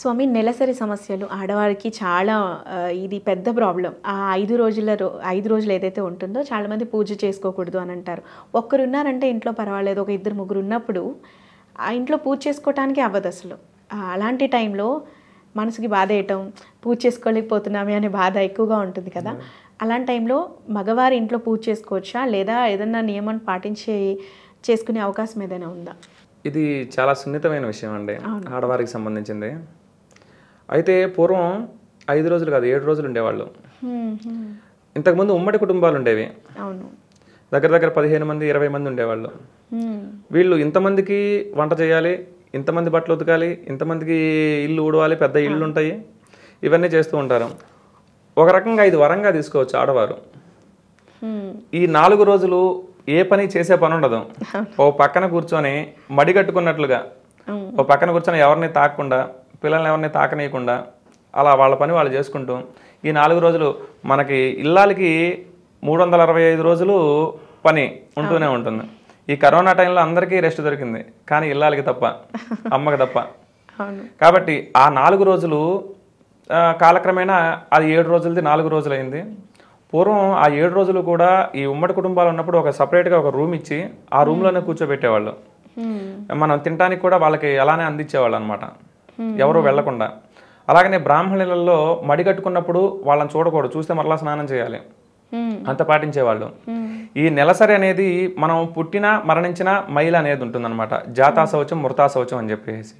స్వామి నెలసరి సమస్యలు ఆడవారికి చాలా ఇది పెద్ద ప్రాబ్లం ఆ ఐదు రోజుల రో ఐదు రోజులు ఏదైతే ఉంటుందో చాలామంది పూజ చేసుకోకూడదు అని అంటారు ఒక్కరు ఉన్నారంటే ఇంట్లో పర్వాలేదు ఒక ఇద్దరు ముగ్గురు ఉన్నప్పుడు ఆ ఇంట్లో పూజ చేసుకోవటానికి అవ్వదు అసలు అలాంటి టైంలో మనసుకి బాధ వేయటం పూజ చేసుకోలేకపోతున్నామే అనే బాధ ఎక్కువగా ఉంటుంది కదా అలాంటి టైంలో మగవారి ఇంట్లో పూజ చేసుకోవచ్చా లేదా ఏదన్నా నియమం పాటించే చేసుకునే అవకాశం ఏదైనా ఉందా ఇది చాలా సున్నితమైన విషయం అండి ఆడవారికి సంబంధించింది అయితే పూర్వం ఐదు రోజులు కాదు ఏడు రోజులు ఉండేవాళ్ళు ఇంతకుముందు ఉమ్మడి కుటుంబాలు ఉండేవి దగ్గర దగ్గర పదిహేను మంది ఇరవై మంది ఉండేవాళ్ళు వీళ్ళు ఇంతమందికి వంట చేయాలి ఇంతమంది బట్టలు ఉతకాలి ఇంతమందికి ఇల్లు ఊడవాలి పెద్ద ఇళ్ళు ఉంటాయి ఇవన్నీ చేస్తూ ఉంటారు ఒక రకంగా ఇది వరంగా తీసుకోవచ్చు ఆడవారు ఈ నాలుగు రోజులు ఏ పని చేసే పని ఉండదు ఓ పక్కన కూర్చొని మడి కట్టుకున్నట్లుగా ఓ పక్కన కూర్చొని ఎవరిని తాకుండా పిల్లల్ని ఎవరిని తాకనీయకుండా అలా వాళ్ళ పని వాళ్ళు చేసుకుంటూ ఈ నాలుగు రోజులు మనకి ఇల్లాలకి మూడు వందల అరవై ఐదు రోజులు పని ఉంటూనే ఉంటుంది ఈ కరోనా టైంలో అందరికీ రెస్ట్ దొరికింది కానీ ఇల్లాలకి తప్ప అమ్మకి తప్ప కాబట్టి ఆ నాలుగు రోజులు కాలక్రమేణా అది ఏడు రోజులది నాలుగు రోజులైంది పూర్వం ఆ ఏడు రోజులు కూడా ఈ ఉమ్మడి కుటుంబాలు ఉన్నప్పుడు ఒక సపరేట్గా ఒక రూమ్ ఇచ్చి ఆ రూమ్లోనే కూర్చోబెట్టేవాళ్ళు మనం తినడానికి కూడా వాళ్ళకి అలానే అందించేవాళ్ళు అనమాట ఎవరు వెళ్లకుండా అలాగనే బ్రాహ్మణులలో మడి కట్టుకున్నప్పుడు వాళ్ళని చూడకూడదు చూస్తే మరలా స్నానం చేయాలి అంత పాటించేవాళ్ళు ఈ నెలసరి అనేది మనం పుట్టిన మరణించిన మైల్ అనేది ఉంటుందన్నమాట జాతా శౌచం మృతా శౌచం అని చెప్పేసి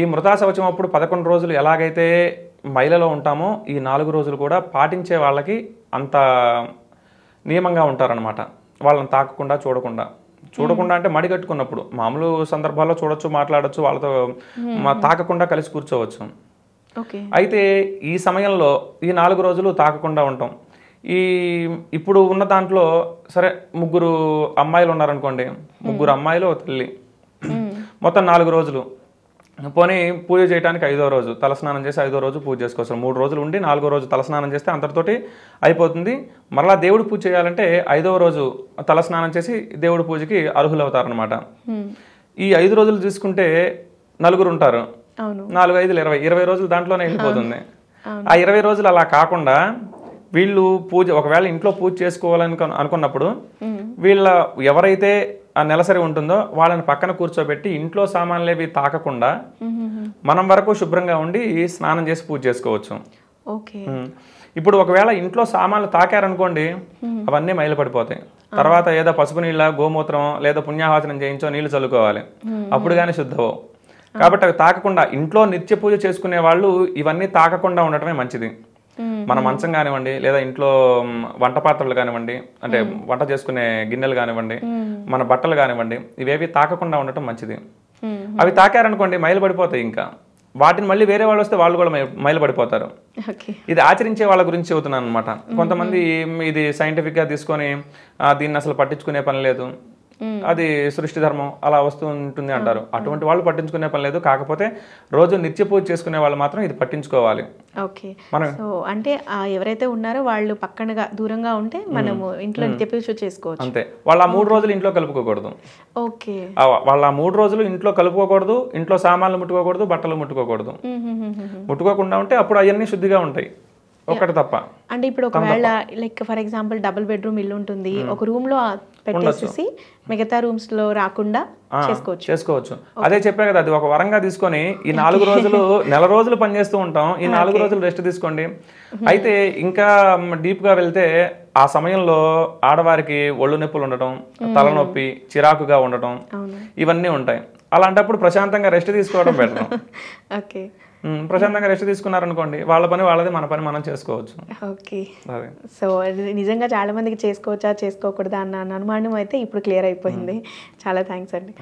ఈ మృతా శౌచం అప్పుడు పదకొండు రోజులు ఎలాగైతే మైలలో ఉంటామో ఈ నాలుగు రోజులు కూడా పాటించే వాళ్ళకి అంత నియమంగా ఉంటారనమాట వాళ్ళని తాకకుండా చూడకుండా చూడకుండా అంటే మడి కట్టుకున్నప్పుడు మామూలు సందర్భాల్లో చూడొచ్చు మాట్లాడొచ్చు వాళ్ళతో తాకకుండా కలిసి కూర్చోవచ్చు అయితే ఈ సమయంలో ఈ నాలుగు రోజులు తాకకుండా ఉంటాం ఈ ఇప్పుడు ఉన్న దాంట్లో సరే ముగ్గురు అమ్మాయిలు ఉన్నారనుకోండి ముగ్గురు అమ్మాయిలు తల్లి మొత్తం నాలుగు రోజులు పోనీ పూజ చేయడానికి ఐదో రోజు తలస్నానం చేసి ఐదో రోజు పూజ చేసుకోవచ్చు మూడు రోజులు ఉండి నాలుగో రోజు తలస్నానం చేస్తే అంతటితోటి అయిపోతుంది మరలా దేవుడు పూజ చేయాలంటే ఐదవ రోజు తలస్నానం చేసి దేవుడి పూజకి అర్హులు ఈ ఐదు రోజులు తీసుకుంటే నలుగురు ఉంటారు నాలుగు ఐదులు ఇరవై ఇరవై రోజులు దాంట్లోనే వెళ్ళిపోతుంది ఆ ఇరవై రోజులు అలా కాకుండా వీళ్ళు పూజ ఒకవేళ ఇంట్లో పూజ చేసుకోవాలని అనుకున్నప్పుడు వీళ్ళ ఎవరైతే ఆ నెలసరి ఉంటుందో వాళ్ళని పక్కన కూర్చోబెట్టి ఇంట్లో సామాన్లేవి తాకకుండా మనం వరకు శుభ్రంగా ఉండి స్నానం చేసి పూజ చేసుకోవచ్చు ఇప్పుడు ఒకవేళ ఇంట్లో సామాన్లు తాకారనుకోండి అవన్నీ పడిపోతాయి తర్వాత ఏదో పసుపు నీళ్ళ గోమూత్రం లేదా పుణ్యాహాచనం చేయించో నీళ్లు చల్లుకోవాలి అప్పుడు కానీ శుద్ధవో కాబట్టి అవి తాకకుండా ఇంట్లో నిత్య పూజ చేసుకునే వాళ్ళు ఇవన్నీ తాకకుండా ఉండటమే మంచిది మన మంచం కానివ్వండి లేదా ఇంట్లో వంట పాత్రలు కానివ్వండి అంటే వంట చేసుకునే గిన్నెలు కానివ్వండి మన బట్టలు కానివ్వండి ఇవేవి తాకకుండా ఉండటం మంచిది అవి తాకారనుకోండి మైలు పడిపోతాయి ఇంకా వాటిని మళ్ళీ వేరే వాళ్ళు వస్తే వాళ్ళు కూడా మైలు పడిపోతారు ఇది ఆచరించే వాళ్ళ గురించి చెబుతున్నాను అనమాట కొంతమంది ఇది సైంటిఫిక్గా తీసుకొని దీన్ని అసలు పట్టించుకునే పని లేదు అది సృష్టి ధర్మం అలా వస్తూ ఉంటుంది అంటారు అటువంటి వాళ్ళు పట్టించుకునే పని లేదు కాకపోతే రోజు నిత్య పూజ చేసుకునే వాళ్ళు మాత్రం ఇది పట్టించుకోవాలి ఓకే అంటే ఎవరైతే ఉన్నారో వాళ్ళు పక్కనగా దూరంగా ఉంటే మనము ఇంట్లో నిత్య పూజ చేసుకోవచ్చు అంతే వాళ్ళు ఆ మూడు రోజులు ఇంట్లో కలుపుకోకూడదు ఓకే వాళ్ళ ఆ మూడు రోజులు ఇంట్లో కలుపుకోకూడదు ఇంట్లో సామాన్లు ముట్టుకోకూడదు బట్టలు ముట్టుకోకూడదు ముట్టుకోకుండా ఉంటే అప్పుడు అవన్నీ శుద్ధిగా ఉంటాయి ఒకటి తప్ప అంటే ఇప్పుడు ఒకవేళ like for example double bedroom ఇల్లు ఉంటుంది hmm. ఒక రూమ్ లో పెట్టేసి మిగతా రూమ్స్ లో రాకుండా చేసుకోవచ్చు చేసుకోవచ్చు అదే చెప్పాను కదా అది ఒక వరంగా తీసుకొని ఈ నాలుగు రోజులు నెల రోజులు పనిచేస్తూ ఉంటాం ఈ నాలుగు రోజులు రెస్ట్ తీసుకోండి hmm. అయితే ఇంకా డీప్ గా వెళ్తే ఆ సమయంలో ఆడవారికి ఒళ్ళు నొప్పులు ఉండటం hmm. తలనొప్పి చిరాకుగా ఉండటం ఇవన్నీ ఉంటాయి అలాంటప్పుడు ప్రశాంతంగా రెస్ట్ తీసుకోవడం పెడతాం ఓకే ప్రశాంతంగా రెస్ట్ తీసుకున్నారనుకోండి వాళ్ళ పని వాళ్ళది మన పని మనం చేసుకోవచ్చు ఓకే సో నిజంగా చాలా మందికి చేసుకోవచ్చా చేసుకోకూడదా అన్న అనుమానం అయితే ఇప్పుడు క్లియర్ అయిపోయింది చాలా థ్యాంక్స్ అండి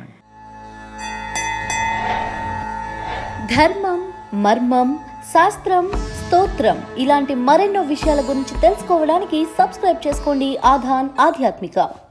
ధర్మం మర్మం శాస్త్రం స్తోత్రం ఇలాంటి మరెన్నో విషయాల గురించి తెలుసుకోవడానికి సబ్స్క్రైబ్ చేసుకోండి ఆధాన్ ఆధ్యాత్మిక